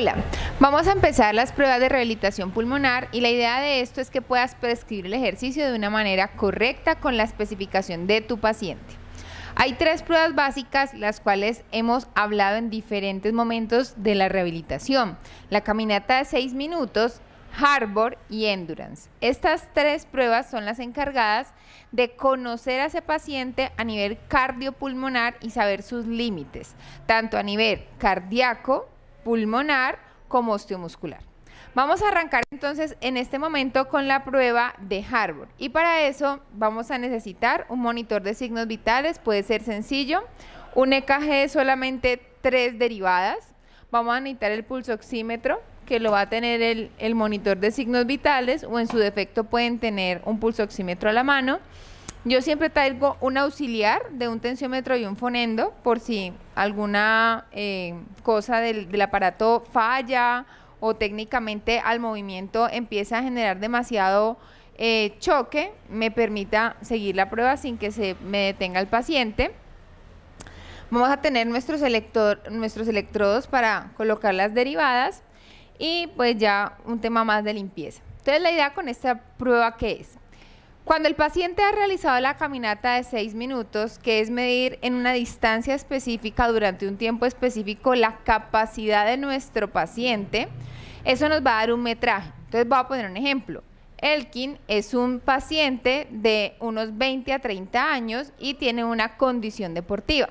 Hola, vamos a empezar las pruebas de rehabilitación pulmonar y la idea de esto es que puedas prescribir el ejercicio de una manera correcta con la especificación de tu paciente. Hay tres pruebas básicas las cuales hemos hablado en diferentes momentos de la rehabilitación. La caminata de 6 minutos, Harbor y Endurance. Estas tres pruebas son las encargadas de conocer a ese paciente a nivel cardiopulmonar y saber sus límites, tanto a nivel cardíaco, pulmonar como osteomuscular. Vamos a arrancar entonces en este momento con la prueba de Harvard y para eso vamos a necesitar un monitor de signos vitales, puede ser sencillo, un EKG solamente tres derivadas, vamos a necesitar el pulso oxímetro que lo va a tener el, el monitor de signos vitales o en su defecto pueden tener un pulso oxímetro a la mano yo siempre traigo un auxiliar de un tensiómetro y un fonendo por si alguna eh, cosa del, aparato falla o técnicamente al movimiento empieza a generar demasiado eh, choque, me permita seguir la prueba sin que se me detenga el paciente. Vamos a tener nuestros, nuestros electrodos para colocar las derivadas y pues ya un tema más de limpieza. Entonces la idea con esta prueba que es cuando el paciente ha realizado la caminata de 6 minutos, que es medir en una distancia específica durante un tiempo específico la capacidad de nuestro paciente, eso nos va a dar un metraje. Entonces voy a poner un ejemplo. Elkin es un paciente de unos 20 a 30 años y tiene una condición deportiva.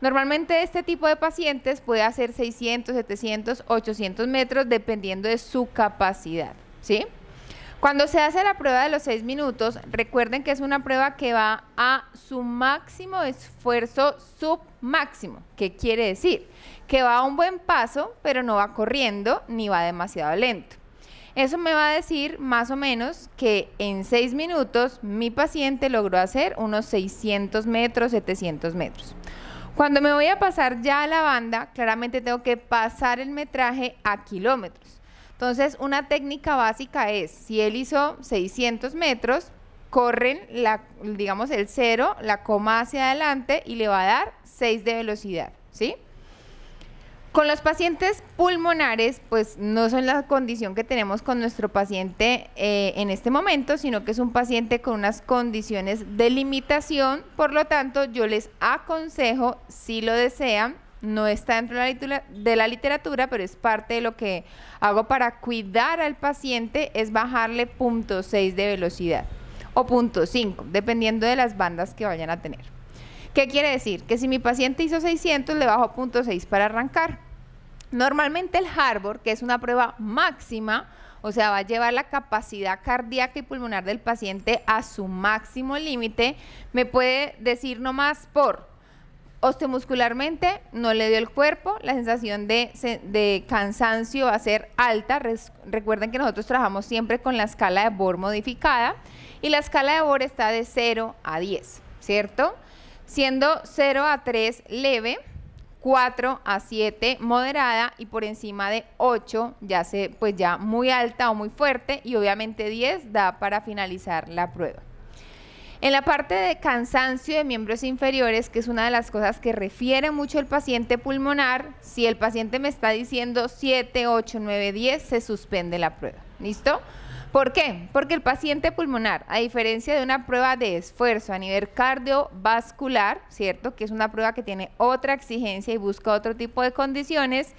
Normalmente este tipo de pacientes puede hacer 600, 700, 800 metros dependiendo de su capacidad, ¿sí? Cuando se hace la prueba de los seis minutos, recuerden que es una prueba que va a su máximo esfuerzo submáximo. ¿Qué quiere decir? Que va a un buen paso, pero no va corriendo ni va demasiado lento. Eso me va a decir más o menos que en seis minutos mi paciente logró hacer unos 600 metros, 700 metros. Cuando me voy a pasar ya a la banda, claramente tengo que pasar el metraje a kilómetros. Entonces, una técnica básica es, si él hizo 600 metros, corren, la, digamos, el cero, la coma hacia adelante y le va a dar 6 de velocidad, ¿sí? Con los pacientes pulmonares, pues no son la condición que tenemos con nuestro paciente eh, en este momento, sino que es un paciente con unas condiciones de limitación, por lo tanto yo les aconsejo, si lo desean, no está dentro de la, literatura, pero es parte de lo que hago para cuidar al paciente, es bajarle 0.6 6 de velocidad o 0.5 5, dependiendo de las bandas que vayan a tener. ¿Qué quiere decir? Que si mi paciente hizo 600, le bajo 0.6 para arrancar. Normalmente el Harvard, que es una prueba máxima, o sea, va a llevar la capacidad cardíaca y pulmonar del paciente a su máximo límite, me puede decir nomás por osteomuscularmente no le dio el cuerpo, la sensación de, cansancio va a ser alta. recuerden que nosotros trabajamos siempre con la escala de Bohr modificada y la escala de Bohr está de 0 a 10, ¿cierto? Siendo 0 a 3 leve, 4 a 7 moderada y por encima de 8 ya se pues ya muy alta o muy fuerte y obviamente 10 da para finalizar la prueba. En la parte de cansancio de miembros inferiores, que es una de las cosas que refiere mucho el paciente pulmonar, si el paciente me está diciendo 7, 8, 9, 10, se suspende la prueba. ¿Listo? ¿Por qué? Porque el paciente pulmonar, a diferencia de una prueba de esfuerzo a nivel cardiovascular, ¿cierto? Que es una prueba que tiene otra exigencia y busca otro tipo de condiciones,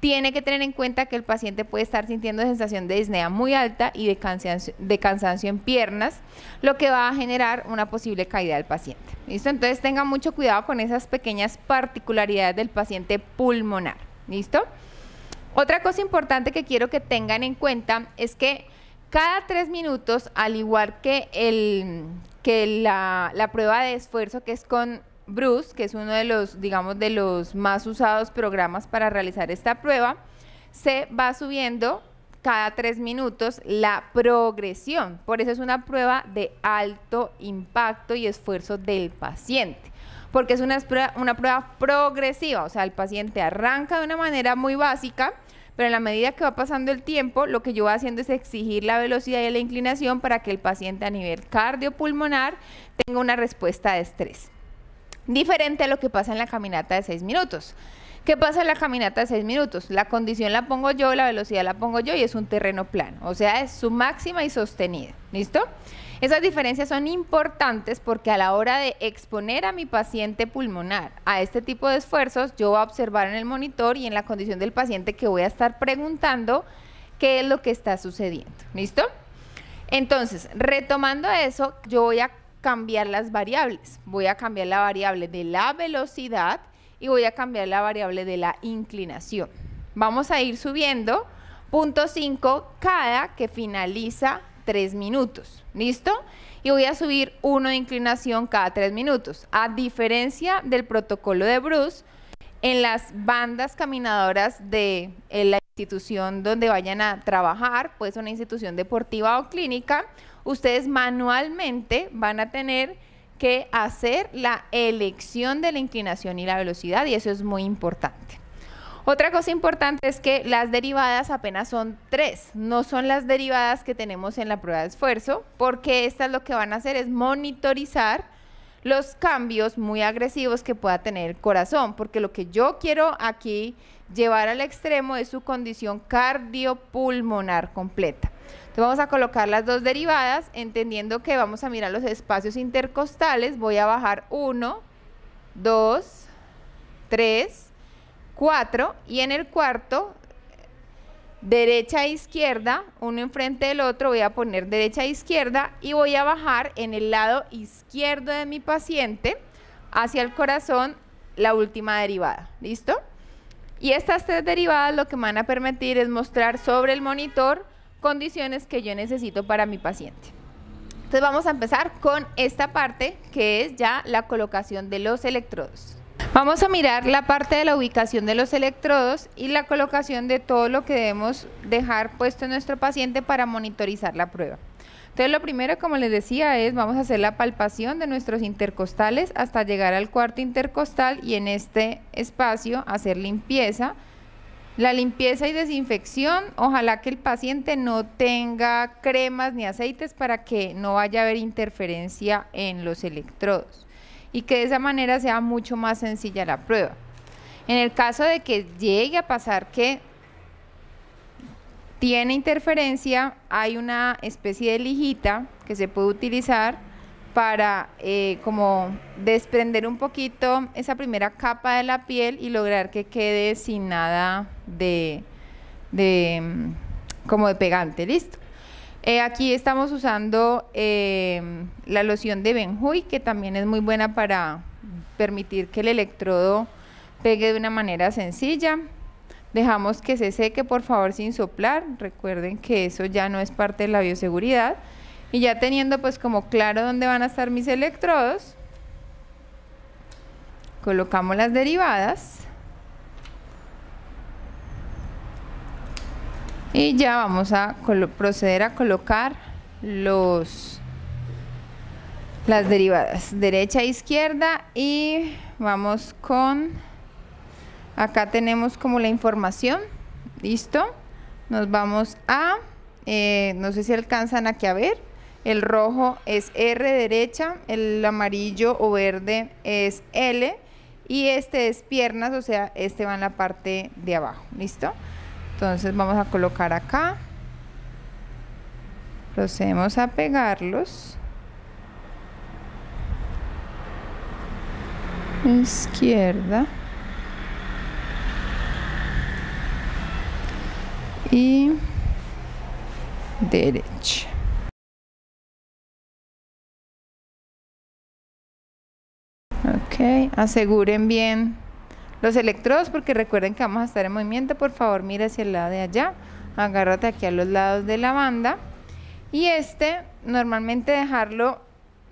tiene que tener en cuenta que el paciente puede estar sintiendo sensación de disnea muy alta y de cansancio, de cansancio en piernas, lo que va a generar una posible caída del paciente. ¿Listo? Entonces tenga mucho cuidado con esas pequeñas particularidades del paciente pulmonar. ¿Listo? Otra cosa importante que quiero que tengan en cuenta es que cada tres minutos, al igual que, el, que la, la prueba de esfuerzo que es con Bruce, que es uno de los, digamos, de los más usados programas para realizar esta prueba, se va subiendo cada tres minutos la progresión. Por eso es una prueba de alto impacto y esfuerzo del paciente, porque es una prueba, progresiva, o sea, el paciente arranca de una manera muy básica, pero en la medida que va pasando el tiempo, lo que yo voy haciendo es exigir la velocidad y la inclinación para que el paciente a nivel cardiopulmonar tenga una respuesta de estrés. Diferente a lo que pasa en la caminata de 6 minutos. ¿Qué pasa en la caminata de 6 minutos? La condición la pongo yo, la velocidad la pongo yo y es un terreno plano, o sea, es su máxima y sostenida. ¿Listo? Esas diferencias son importantes porque a la hora de exponer a mi paciente pulmonar a este tipo de esfuerzos, yo voy a observar en el monitor y en la condición del paciente que voy a estar preguntando qué es lo que está sucediendo. ¿Listo? Entonces, retomando eso, yo voy a cambiar las variables. Voy a cambiar la variable de la velocidad y voy a cambiar la variable de la inclinación. Vamos a ir subiendo punto 5 cada que finaliza 3 minutos. ¿Listo? Y voy a subir 1 de inclinación cada 3 minutos. A diferencia del protocolo de Bruce, en las bandas caminadoras de la institución donde vayan a trabajar, pues una institución deportiva o clínica, ustedes manualmente van a tener que hacer la elección de la inclinación y la velocidad y eso es muy importante. Otra cosa importante es que las derivadas apenas son tres, no son las derivadas que tenemos en la prueba de esfuerzo, porque estas lo que van a hacer es monitorizar los cambios muy agresivos que pueda tener el corazón, porque lo que yo quiero aquí llevar al extremo es su condición cardiopulmonar completa vamos a colocar las dos derivadas, entendiendo que vamos a mirar los espacios intercostales. Voy a bajar 1, 2, 3, 4 y en el cuarto, derecha e izquierda, uno enfrente del otro, voy a poner derecha e izquierda y voy a bajar en el lado izquierdo de mi paciente hacia el corazón la última derivada. ¿Listo? Y estas tres derivadas lo que me van a permitir es mostrar sobre el monitor condiciones que yo necesito para mi paciente. Entonces vamos a empezar con esta parte que es ya la colocación de los electrodos. Vamos a mirar la parte de la ubicación de los electrodos y la colocación de todo lo que debemos dejar puesto en nuestro paciente para monitorizar la prueba. Entonces lo primero, como les decía, es vamos a hacer la palpación de nuestros intercostales hasta llegar al cuarto intercostal y en este espacio hacer limpieza la limpieza y desinfección, ojalá que el paciente no tenga cremas ni aceites para que no vaya a haber interferencia en los electrodos y que de esa manera sea mucho más sencilla la prueba. En el caso de que llegue a pasar que tiene interferencia, hay una especie de lijita que se puede utilizar para eh, como desprender un poquito esa primera capa de la piel y lograr que quede sin nada de, mm, como de pegante, listo. Eh, aquí estamos usando em, la loción de Benjuy, que también es muy buena para permitir que el electrodo pegue de una manera sencilla. Dejamos que se seque, por favor, sin soplar. Recuerden que eso ya no es parte de la bioseguridad. Y ya teniendo pues como claro dónde van a estar mis electrodos, colocamos las derivadas. y ya vamos a proceder a colocar los las derivadas derecha e izquierda y vamos con acá tenemos como la información listo nos vamos a eh, no sé si alcanzan aquí a ver el rojo es R derecha el amarillo o verde es L y este es piernas o sea este va en la parte de abajo listo entonces vamos a colocar acá procedemos a pegarlos izquierda y derecha ok aseguren bien los electrodos, porque recuerden que vamos a estar en movimiento, por favor mira hacia el lado de allá, agárrate aquí a los lados de la banda y este normalmente dejarlo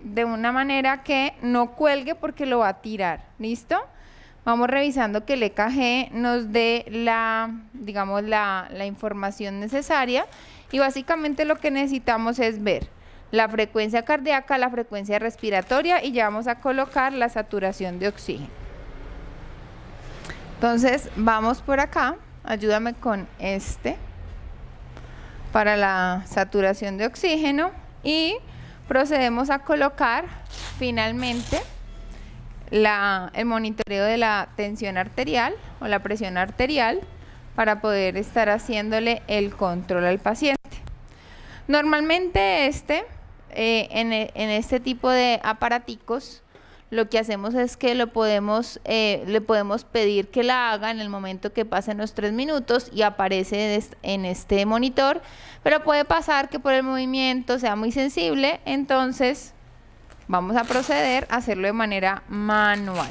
de una manera que no cuelgue porque lo va a tirar, ¿listo? Vamos revisando que el EKG nos dé la, digamos, la, la información necesaria y básicamente lo que necesitamos es ver la frecuencia cardíaca, la frecuencia respiratoria y ya vamos a colocar la saturación de oxígeno. Entonces vamos por acá, ayúdame con este para la saturación de oxígeno y procedemos a colocar finalmente el monitoreo de la tensión arterial o la presión arterial para poder estar haciéndole el control al paciente. Normalmente este, eh, en, en este tipo de aparaticos, lo que hacemos es que lo podemos, eh, le podemos pedir que la haga en el momento que pasen los tres minutos y aparece en este monitor, pero puede pasar que por el movimiento sea muy sensible, entonces vamos a proceder a hacerlo de manera manual.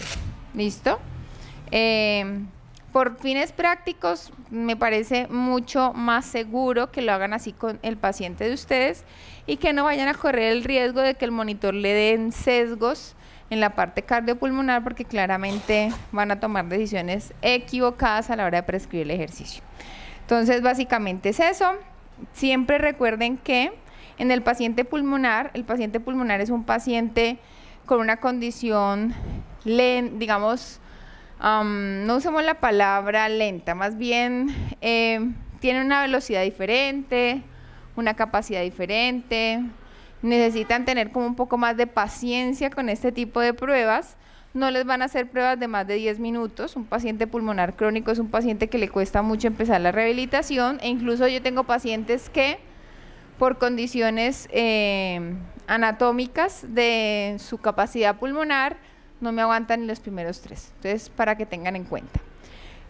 ¿Listo? Em, por fines prácticos, me parece mucho más seguro que lo hagan así con el paciente de ustedes y que no vayan a correr el riesgo de que el monitor le den sesgos en la parte cardiopulmonar porque claramente van a tomar decisiones equivocadas a la hora de prescribir el ejercicio. Entonces, básicamente es eso. Siempre recuerden que en el paciente pulmonar, el paciente pulmonar es un paciente con una condición, digamos, no usemos la palabra lenta, más bien eh, tiene una velocidad diferente, una capacidad diferente, necesitan tener como un poco más de paciencia con este tipo de pruebas. No les van a hacer pruebas de más de 10 minutos. Un paciente pulmonar crónico es un paciente que le cuesta mucho empezar la rehabilitación. E incluso yo tengo pacientes que por condiciones eh, anatómicas de su capacidad pulmonar no me aguantan los primeros tres. Entonces, para que tengan en cuenta.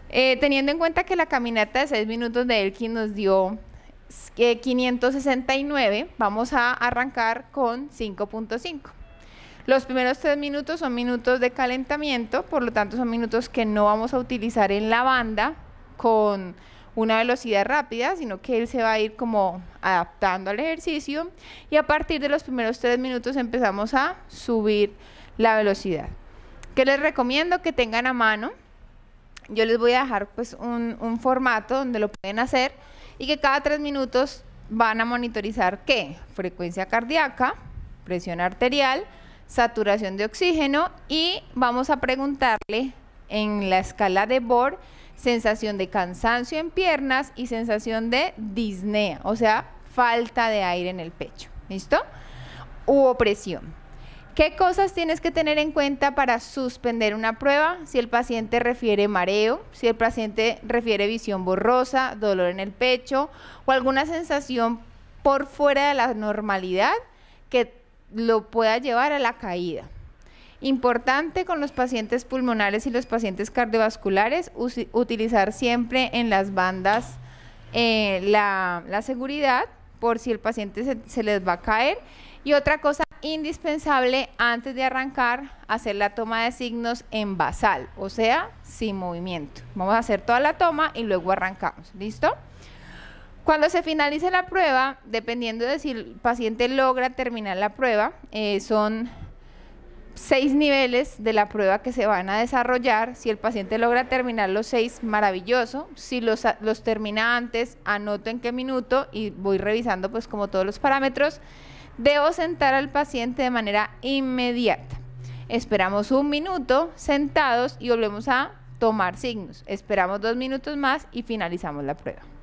Eh, teniendo en cuenta que la caminata de 6 minutos de Elkin nos dio 569 vamos a arrancar con 5.5. Los primeros tres minutos son minutos de calentamiento, por lo tanto son minutos que no vamos a utilizar en la banda con una velocidad rápida, sino que él se va a ir como adaptando al ejercicio y a partir de los primeros tres minutos empezamos a subir la velocidad. que les recomiendo? Que tengan a mano. Yo les voy a dejar pues un formato donde lo pueden hacer y que cada tres minutos van a monitorizar qué? Frecuencia cardíaca, presión arterial, saturación de oxígeno y vamos a preguntarle en la escala de Bohr sensación de cansancio en piernas y sensación de disnea, o sea, falta de aire en el pecho. ¿Listo? U presión. ¿Qué cosas tienes que tener en cuenta para suspender una prueba? Si el paciente refiere mareo, si el paciente refiere visión borrosa, dolor en el pecho o alguna sensación por fuera de la normalidad que lo pueda llevar a la caída. Importante con los pacientes pulmonares y los pacientes cardiovasculares utilizar siempre en las bandas eh, la, seguridad por si el paciente se, se les va a caer y otra cosa indispensable antes de arrancar, hacer la toma de signos en basal, o sea, sin movimiento. Vamos a hacer toda la toma y luego arrancamos. ¿Listo? Cuando se finalice la prueba, dependiendo de si el paciente logra terminar la prueba, eh, son seis niveles de la prueba que se van a desarrollar. Si el paciente logra terminar los seis, maravilloso. Si los, termina antes, anoto en qué minuto y voy revisando pues como todos los parámetros. Debo sentar al paciente de manera inmediata. Esperamos un minuto sentados y volvemos a tomar signos. Esperamos dos minutos más y finalizamos la prueba.